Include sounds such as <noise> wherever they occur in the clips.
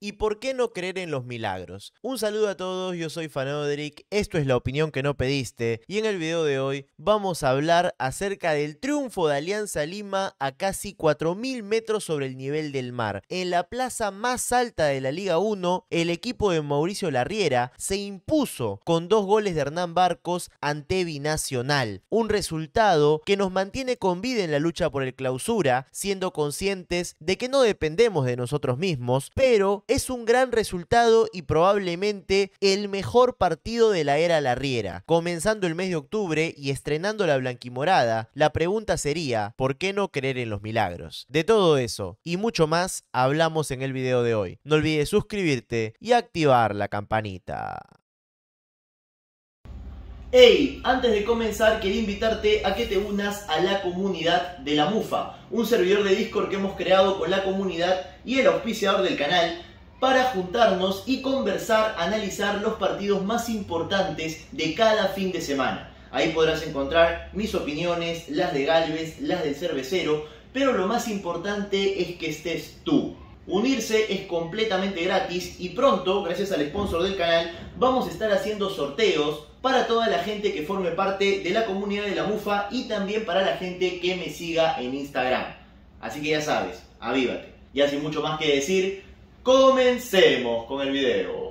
¿Y por qué no creer en los milagros? Un saludo a todos, yo soy Fanodric, esto es la opinión que no pediste y en el video de hoy vamos a hablar acerca del triunfo de Alianza Lima a casi 4.000 metros sobre el nivel del mar. En la plaza más alta de la Liga 1, el equipo de Mauricio Larriera se impuso con dos goles de Hernán Barcos ante Binacional, un resultado que nos mantiene con vida en la lucha por el clausura, siendo conscientes de que no dependemos de nosotros mismos, pero es un gran resultado y probablemente el mejor partido de la era Larriera. Comenzando el mes de octubre y estrenando la blanquimorada, la pregunta sería, ¿por qué no creer en los milagros? De todo eso y mucho más hablamos en el video de hoy. No olvides suscribirte y activar la campanita. Hey, antes de comenzar quería invitarte a que te unas a la comunidad de la MUFA, un servidor de Discord que hemos creado con la comunidad y el auspiciador del canal para juntarnos y conversar, analizar los partidos más importantes de cada fin de semana. Ahí podrás encontrar mis opiniones, las de Galvez, las del cervecero, pero lo más importante es que estés tú. Unirse es completamente gratis y pronto, gracias al sponsor del canal, vamos a estar haciendo sorteos para toda la gente que forme parte de la comunidad de la MUFA y también para la gente que me siga en Instagram. Así que ya sabes, avívate. Y sin mucho más que decir, Comencemos con el video.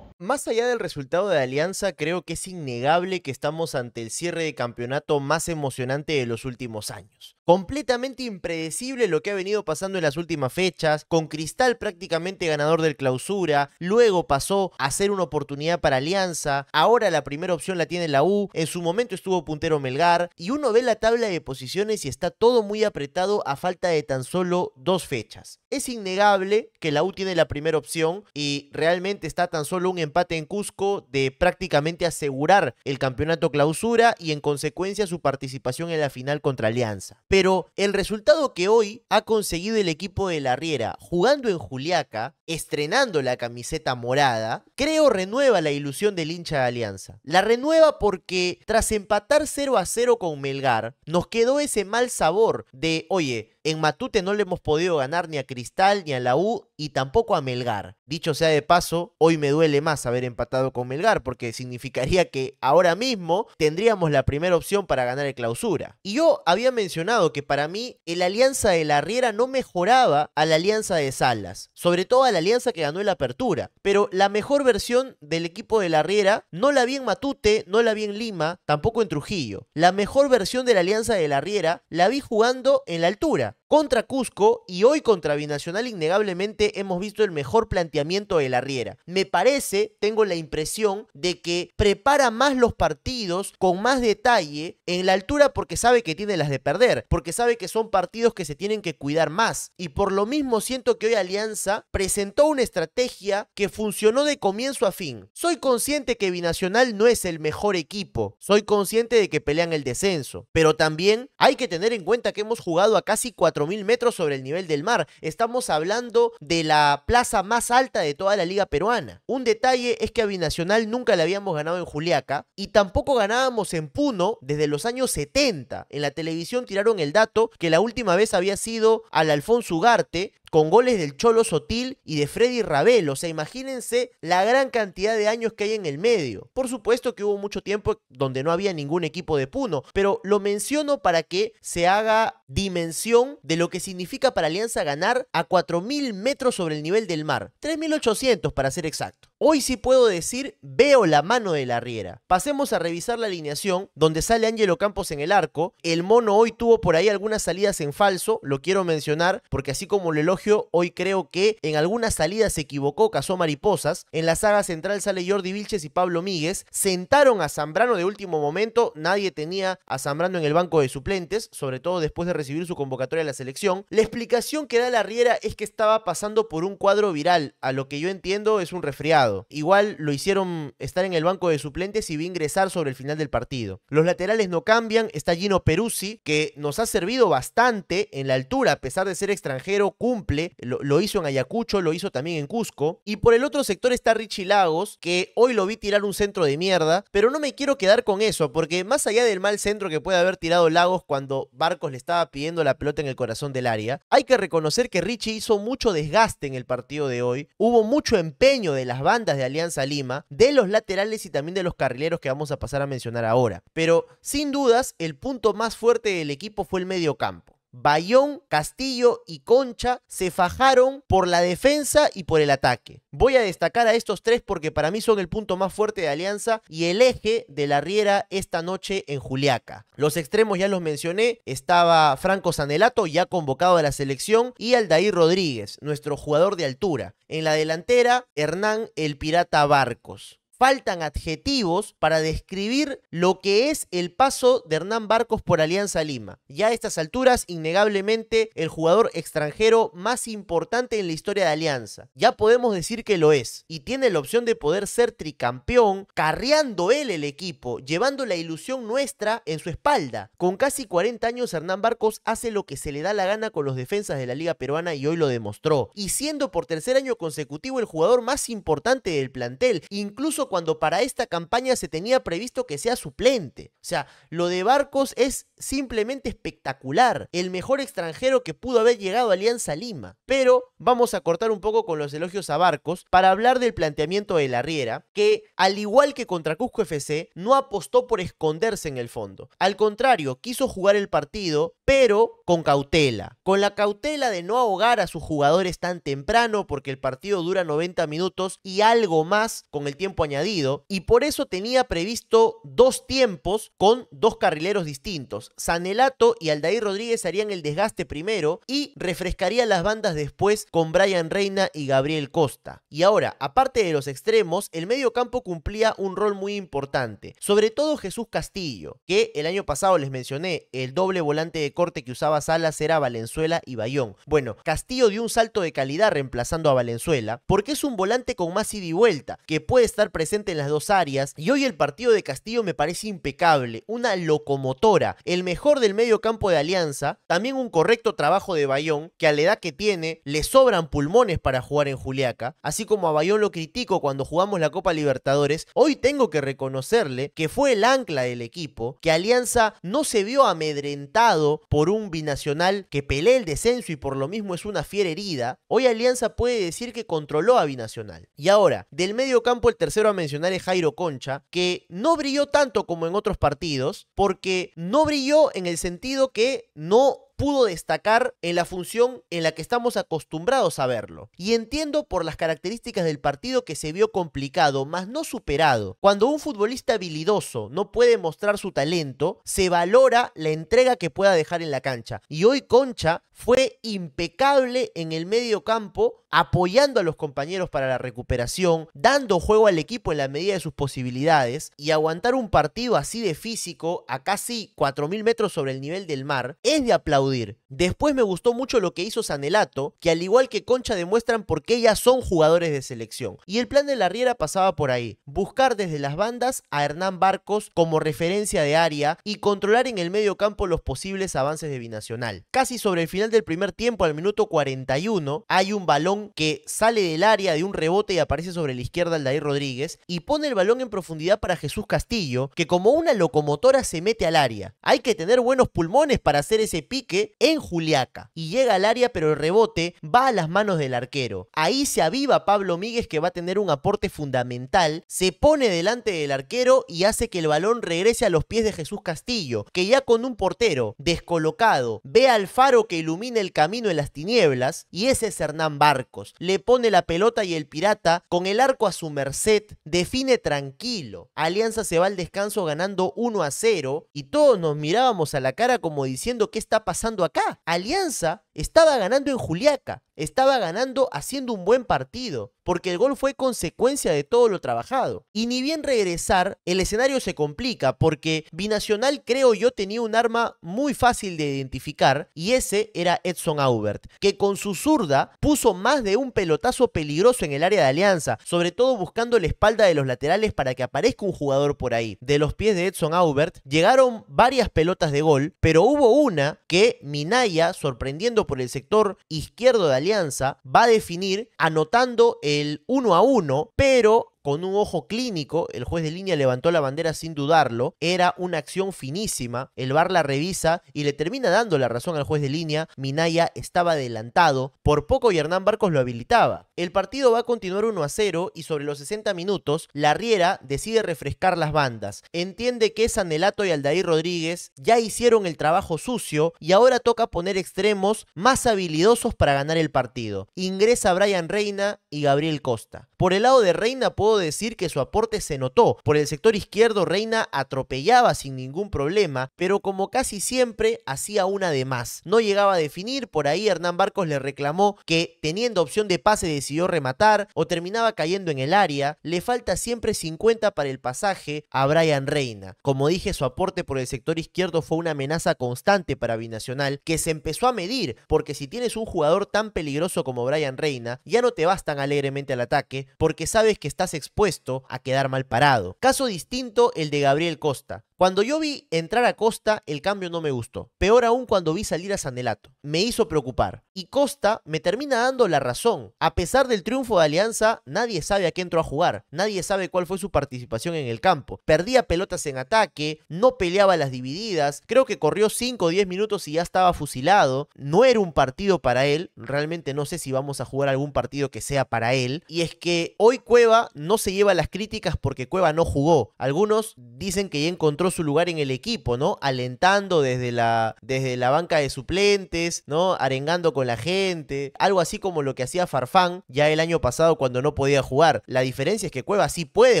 Más allá del resultado de Alianza, creo que es innegable que estamos ante el cierre de campeonato más emocionante de los últimos años. Completamente impredecible lo que ha venido pasando en las últimas fechas, con Cristal prácticamente ganador del clausura, luego pasó a ser una oportunidad para Alianza, ahora la primera opción la tiene la U, en su momento estuvo puntero Melgar, y uno ve la tabla de posiciones y está todo muy apretado a falta de tan solo dos fechas. Es innegable que la U tiene la primera opción y realmente está tan solo un empate empate en Cusco de prácticamente asegurar el campeonato clausura y en consecuencia su participación en la final contra Alianza. Pero el resultado que hoy ha conseguido el equipo de la Riera jugando en Juliaca, estrenando la camiseta morada, creo renueva la ilusión del hincha de Alianza. La renueva porque tras empatar 0 a 0 con Melgar, nos quedó ese mal sabor de, oye, en Matute no le hemos podido ganar ni a Cristal, ni a la U y tampoco a Melgar. Dicho sea de paso, hoy me duele más haber empatado con Melgar porque significaría que ahora mismo tendríamos la primera opción para ganar el clausura. Y yo había mencionado que para mí el alianza de la Riera no mejoraba a la alianza de Salas, sobre todo a la alianza que ganó la Apertura. Pero la mejor versión del equipo de la Riera no la vi en Matute, no la vi en Lima, tampoco en Trujillo. La mejor versión de la alianza de la Riera la vi jugando en la altura Yeah. contra Cusco y hoy contra Binacional, innegablemente hemos visto el mejor planteamiento de la Riera. Me parece, tengo la impresión de que prepara más los partidos con más detalle en la altura porque sabe que tiene las de perder, porque sabe que son partidos que se tienen que cuidar más. Y por lo mismo siento que hoy Alianza presentó una estrategia que funcionó de comienzo a fin. Soy consciente que Binacional no es el mejor equipo, soy consciente de que pelean el descenso, pero también hay que tener en cuenta que hemos jugado a casi 4 mil metros sobre el nivel del mar. Estamos hablando de la plaza más alta de toda la liga peruana. Un detalle es que a Binacional nunca la habíamos ganado en Juliaca y tampoco ganábamos en Puno desde los años 70. En la televisión tiraron el dato que la última vez había sido al Alfonso Ugarte con goles del Cholo Sotil y de Freddy Ravel, O sea, imagínense la gran cantidad de años que hay en el medio. Por supuesto que hubo mucho tiempo donde no había ningún equipo de Puno, pero lo menciono para que se haga dimensión de lo que significa para Alianza ganar a 4.000 metros sobre el nivel del mar. 3.800 para ser exacto. Hoy sí puedo decir, veo la mano de la Riera. Pasemos a revisar la alineación, donde sale Ángelo Campos en el arco. El mono hoy tuvo por ahí algunas salidas en falso, lo quiero mencionar, porque así como lo elogio, hoy creo que en algunas salidas se equivocó, cazó mariposas. En la saga central sale Jordi Vilches y Pablo Míguez. Sentaron a Zambrano de último momento, nadie tenía a Zambrano en el banco de suplentes, sobre todo después de recibir su convocatoria a la selección. La explicación que da la Riera es que estaba pasando por un cuadro viral, a lo que yo entiendo es un resfriado. Igual lo hicieron estar en el banco de suplentes y vi ingresar sobre el final del partido. Los laterales no cambian, está Gino Peruzzi, que nos ha servido bastante en la altura, a pesar de ser extranjero, cumple, lo, lo hizo en Ayacucho, lo hizo también en Cusco. Y por el otro sector está Richie Lagos, que hoy lo vi tirar un centro de mierda, pero no me quiero quedar con eso, porque más allá del mal centro que puede haber tirado Lagos cuando Barcos le estaba pidiendo la pelota en el corazón del área, hay que reconocer que Richie hizo mucho desgaste en el partido de hoy, hubo mucho empeño de las bandas de Alianza Lima, de los laterales y también de los carrileros que vamos a pasar a mencionar ahora. Pero sin dudas, el punto más fuerte del equipo fue el mediocampo. Bayón, Castillo y Concha se fajaron por la defensa y por el ataque. Voy a destacar a estos tres porque para mí son el punto más fuerte de Alianza y el eje de la Riera esta noche en Juliaca. Los extremos ya los mencioné, estaba Franco Sanelato ya convocado a la selección y Aldair Rodríguez, nuestro jugador de altura. En la delantera, Hernán el Pirata Barcos faltan adjetivos para describir lo que es el paso de Hernán Barcos por Alianza Lima. Ya a estas alturas, innegablemente, el jugador extranjero más importante en la historia de Alianza. Ya podemos decir que lo es y tiene la opción de poder ser tricampeón, carreando él el equipo, llevando la ilusión nuestra en su espalda. Con casi 40 años, Hernán Barcos hace lo que se le da la gana con los defensas de la Liga Peruana y hoy lo demostró. Y siendo por tercer año consecutivo el jugador más importante del plantel, incluso cuando para esta campaña se tenía previsto que sea suplente. O sea, lo de Barcos es simplemente espectacular, el mejor extranjero que pudo haber llegado a Alianza Lima. Pero vamos a cortar un poco con los elogios a Barcos para hablar del planteamiento de la Riera, que al igual que contra Cusco FC, no apostó por esconderse en el fondo. Al contrario, quiso jugar el partido, pero con cautela. Con la cautela de no ahogar a sus jugadores tan temprano porque el partido dura 90 minutos y algo más con el tiempo añadido y por eso tenía previsto dos tiempos con dos carrileros distintos. Sanelato y Aldair Rodríguez harían el desgaste primero y refrescaría las bandas después con Brian Reina y Gabriel Costa. Y ahora, aparte de los extremos, el medio campo cumplía un rol muy importante, sobre todo Jesús Castillo, que el año pasado les mencioné, el doble volante de corte que usaba Salas era Valenzuela y Bayón. Bueno, Castillo dio un salto de calidad reemplazando a Valenzuela porque es un volante con más ida y vuelta, que puede estar presente en las dos áreas. Y hoy el partido de Castillo me parece impecable, una locomotora, el mejor del medio campo de Alianza, también un correcto trabajo de Bayón, que a la edad que tiene le sobran pulmones para jugar en Juliaca, así como a Bayón lo critico cuando jugamos la Copa Libertadores, hoy tengo que reconocerle que fue el ancla del equipo, que Alianza no se vio amedrentado por un binacional que pelea el descenso y por lo mismo es una fiera herida, hoy Alianza puede decir que controló a Binacional. Y ahora, del medio campo el tercero mencionar es Jairo Concha, que no brilló tanto como en otros partidos, porque no brilló en el sentido que no pudo destacar en la función en la que estamos acostumbrados a verlo. Y entiendo por las características del partido que se vio complicado, mas no superado. Cuando un futbolista habilidoso no puede mostrar su talento, se valora la entrega que pueda dejar en la cancha. Y hoy Concha fue impecable en el medio campo, apoyando a los compañeros para la recuperación, dando juego al equipo en la medida de sus posibilidades y aguantar un partido así de físico a casi 4.000 metros sobre el nivel del mar es de aplaudir Después me gustó mucho lo que hizo Sanelato, que al igual que Concha demuestran por qué ya son jugadores de selección. Y el plan de la Riera pasaba por ahí, buscar desde las bandas a Hernán Barcos como referencia de área y controlar en el medio campo los posibles avances de Binacional. Casi sobre el final del primer tiempo, al minuto 41, hay un balón que sale del área de un rebote y aparece sobre la izquierda Aldair Rodríguez y pone el balón en profundidad para Jesús Castillo, que como una locomotora se mete al área. Hay que tener buenos pulmones para hacer ese pique en Juliaca y llega al área, pero el rebote va a las manos del arquero. Ahí se aviva Pablo Míguez que va a tener un aporte fundamental, se pone delante del arquero y hace que el balón regrese a los pies de Jesús Castillo, que ya con un portero descolocado ve al faro que ilumina el camino en las tinieblas y ese es Hernán Barcos. Le pone la pelota y el pirata con el arco a su merced define tranquilo. Alianza se va al descanso ganando 1 a 0 y todos nos mirábamos a la cara como diciendo qué está pasando pasando acá. Alianza estaba ganando en Juliaca, estaba ganando haciendo un buen partido, porque el gol fue consecuencia de todo lo trabajado. Y ni bien regresar, el escenario se complica, porque Binacional creo yo tenía un arma muy fácil de identificar, y ese era Edson Aubert, que con su zurda puso más de un pelotazo peligroso en el área de Alianza, sobre todo buscando la espalda de los laterales para que aparezca un jugador por ahí. De los pies de Edson Aubert llegaron varias pelotas de gol, pero hubo una que Minaya, sorprendiendo por el sector izquierdo de Alianza, va a definir anotando el 1 a 1, pero con un ojo clínico, el juez de línea levantó la bandera sin dudarlo. Era una acción finísima. El VAR la revisa y le termina dando la razón al juez de línea. Minaya estaba adelantado. Por poco y Hernán Barcos lo habilitaba. El partido va a continuar 1 a 0 y sobre los 60 minutos, la Riera decide refrescar las bandas. Entiende que Sanelato y Aldair Rodríguez ya hicieron el trabajo sucio y ahora toca poner extremos más habilidosos para ganar el partido. Ingresa Brian Reina y Gabriel Costa. Por el lado de Reina puedo decir que su aporte se notó. Por el sector izquierdo Reina atropellaba sin ningún problema, pero como casi siempre hacía una de más. No llegaba a definir, por ahí Hernán Barcos le reclamó que teniendo opción de pase decidió rematar o terminaba cayendo en el área. Le falta siempre 50 para el pasaje a Brian Reina. Como dije, su aporte por el sector izquierdo fue una amenaza constante para Binacional que se empezó a medir, porque si tienes un jugador tan peligroso como Brian Reina, ya no te vas tan alegremente al ataque, porque sabes que estás expuesto a quedar mal parado. Caso distinto el de Gabriel Costa. Cuando yo vi entrar a Costa, el cambio no me gustó. Peor aún cuando vi salir a Sanelato. Me hizo preocupar. Y Costa me termina dando la razón. A pesar del triunfo de Alianza, nadie sabe a qué entró a jugar. Nadie sabe cuál fue su participación en el campo. Perdía pelotas en ataque, no peleaba las divididas. Creo que corrió 5 o 10 minutos y ya estaba fusilado. No era un partido para él. Realmente no sé si vamos a jugar algún partido que sea para él. Y es que hoy Cueva no se lleva las críticas porque Cueva no jugó. Algunos dicen que ya encontró su lugar en el equipo, ¿no? Alentando desde la, desde la banca de suplentes, ¿no? Arengando con la gente, algo así como lo que hacía Farfán ya el año pasado cuando no podía jugar. La diferencia es que Cueva sí puede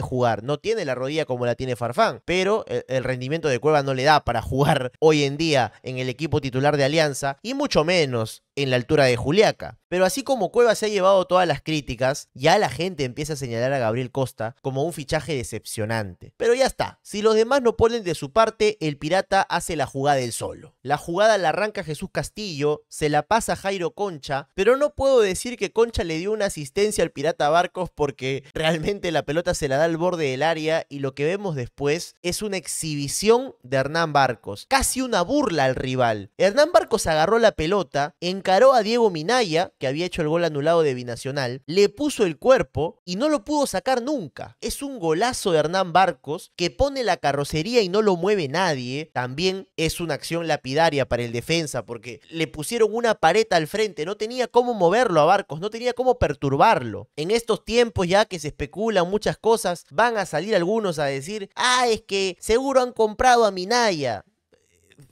jugar, no tiene la rodilla como la tiene Farfán, pero el rendimiento de Cueva no le da para <laughs> jugar hoy en día en el equipo titular de Alianza y mucho menos en la altura de Juliaca. Pero así como Cueva se ha llevado todas las críticas, ya la gente empieza a señalar a Gabriel Costa como un fichaje decepcionante. Pero ya está, si los demás no ponen de su parte, el pirata hace la jugada del solo. La jugada la arranca Jesús Castillo, se la pasa Jairo Concha, pero no puedo decir que Concha le dio una asistencia al pirata Barcos porque realmente la pelota se la da al borde del área y lo que vemos después es una exhibición de Hernán Barcos, casi una burla al rival. Hernán Barcos agarró la pelota, en encaró a Diego Minaya, que había hecho el gol anulado de Binacional, le puso el cuerpo y no lo pudo sacar nunca. Es un golazo de Hernán Barcos que pone la carrocería y no lo mueve nadie. También es una acción lapidaria para el defensa porque le pusieron una pareta al frente, no tenía cómo moverlo a Barcos, no tenía cómo perturbarlo. En estos tiempos ya que se especulan muchas cosas, van a salir algunos a decir, ah, es que seguro han comprado a Minaya.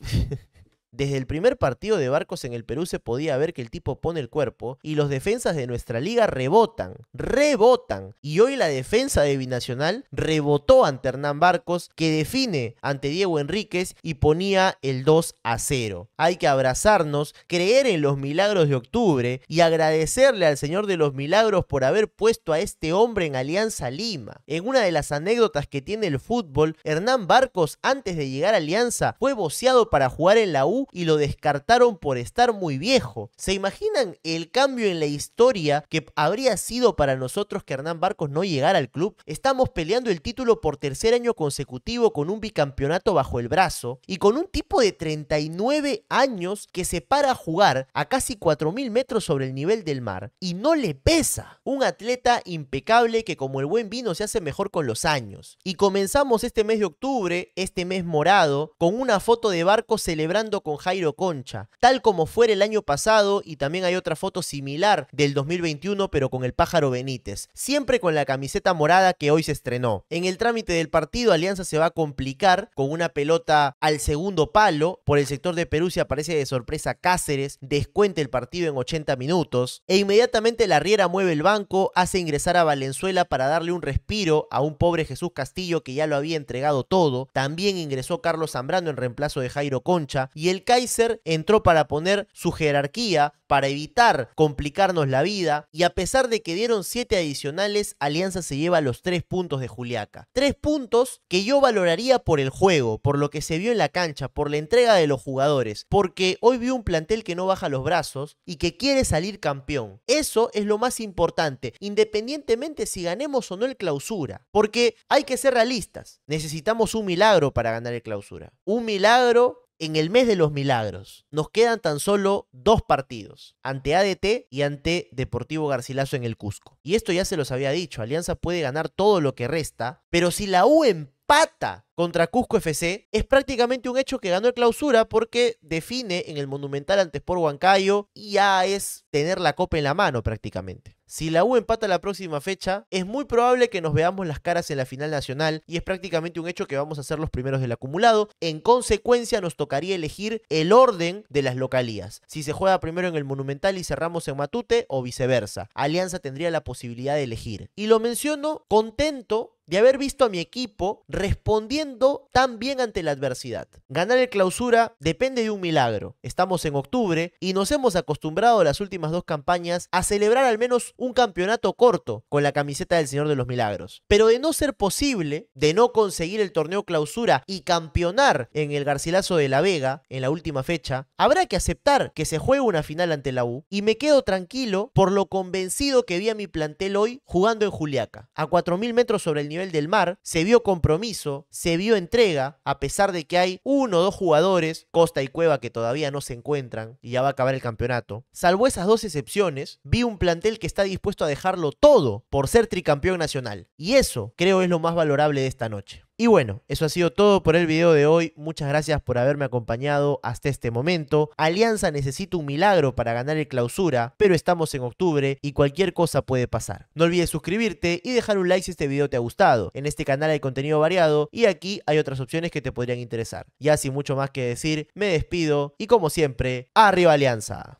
<laughs> Desde el primer partido de Barcos en el Perú se podía ver que el tipo pone el cuerpo y los defensas de nuestra liga rebotan, rebotan. Y hoy la defensa de Binacional rebotó ante Hernán Barcos que define ante Diego Enríquez y ponía el 2 a 0. Hay que abrazarnos, creer en los milagros de octubre y agradecerle al Señor de los Milagros por haber puesto a este hombre en Alianza Lima. En una de las anécdotas que tiene el fútbol, Hernán Barcos antes de llegar a Alianza fue voceado para jugar en la U y lo descartaron por estar muy viejo. ¿Se imaginan el cambio en la historia que habría sido para nosotros que Hernán Barcos no llegara al club? Estamos peleando el título por tercer año consecutivo con un bicampeonato bajo el brazo y con un tipo de 39 años que se para a jugar a casi 4.000 metros sobre el nivel del mar y no le pesa. Un atleta impecable que como el buen vino se hace mejor con los años. Y comenzamos este mes de octubre, este mes morado, con una foto de Barcos celebrando con con Jairo Concha, tal como fue el año pasado y también hay otra foto similar del 2021 pero con el pájaro Benítez, siempre con la camiseta morada que hoy se estrenó. En el trámite del partido Alianza se va a complicar con una pelota al segundo palo, por el sector de Perú se aparece de sorpresa Cáceres, Descuente el partido en 80 minutos e inmediatamente la Riera mueve el banco, hace ingresar a Valenzuela para darle un respiro a un pobre Jesús Castillo que ya lo había entregado todo, también ingresó Carlos Zambrano en reemplazo de Jairo Concha y él Kaiser entró para poner su jerarquía, para evitar complicarnos la vida, y a pesar de que dieron 7 adicionales, Alianza se lleva los 3 puntos de Juliaca. 3 puntos que yo valoraría por el juego, por lo que se vio en la cancha, por la entrega de los jugadores, porque hoy vi un plantel que no baja los brazos y que quiere salir campeón. Eso es lo más importante, independientemente si ganemos o no el clausura, porque hay que ser realistas, necesitamos un milagro para ganar el clausura. Un milagro en el mes de los milagros. Nos quedan tan solo dos partidos, ante ADT y ante Deportivo Garcilaso en el Cusco. Y esto ya se los había dicho, Alianza puede ganar todo lo que resta, pero si la U empata contra Cusco FC, es prácticamente un hecho que ganó el clausura porque define en el Monumental ante Sport Huancayo y ya es tener la copa en la mano prácticamente. Si la U empata la próxima fecha, es muy probable que nos veamos las caras en la final nacional y es prácticamente un hecho que vamos a ser los primeros del acumulado. En consecuencia, nos tocaría elegir el orden de las localías. Si se juega primero en el Monumental y cerramos en Matute o viceversa. Alianza tendría la posibilidad de elegir. Y lo menciono contento de haber visto a mi equipo respondiendo tan bien ante la adversidad. Ganar el clausura depende de un milagro. Estamos en octubre y nos hemos acostumbrado las últimas dos campañas a celebrar al menos un campeonato corto con la camiseta del Señor de los Milagros. Pero de no ser posible, de no conseguir el torneo clausura y campeonar en el Garcilaso de la Vega en la última fecha, habrá que aceptar que se juegue una final ante la U y me quedo tranquilo por lo convencido que vi a mi plantel hoy jugando en Juliaca, a 4.000 metros sobre el nivel del mar, se vio compromiso, se vio entrega, a pesar de que hay uno o dos jugadores, Costa y Cueva, que todavía no se encuentran y ya va a acabar el campeonato. Salvo esas dos excepciones, vi un plantel que está dispuesto a dejarlo todo por ser tricampeón nacional. Y eso creo es lo más valorable de esta noche. Y bueno, eso ha sido todo por el video de hoy. Muchas gracias por haberme acompañado hasta este momento. Alianza necesita un milagro para ganar el clausura, pero estamos en octubre y cualquier cosa puede pasar. No olvides suscribirte y dejar un like si este video te ha gustado. En este canal hay contenido variado y aquí hay otras opciones que te podrían interesar. Ya sin mucho más que decir, me despido y como siempre, arriba Alianza.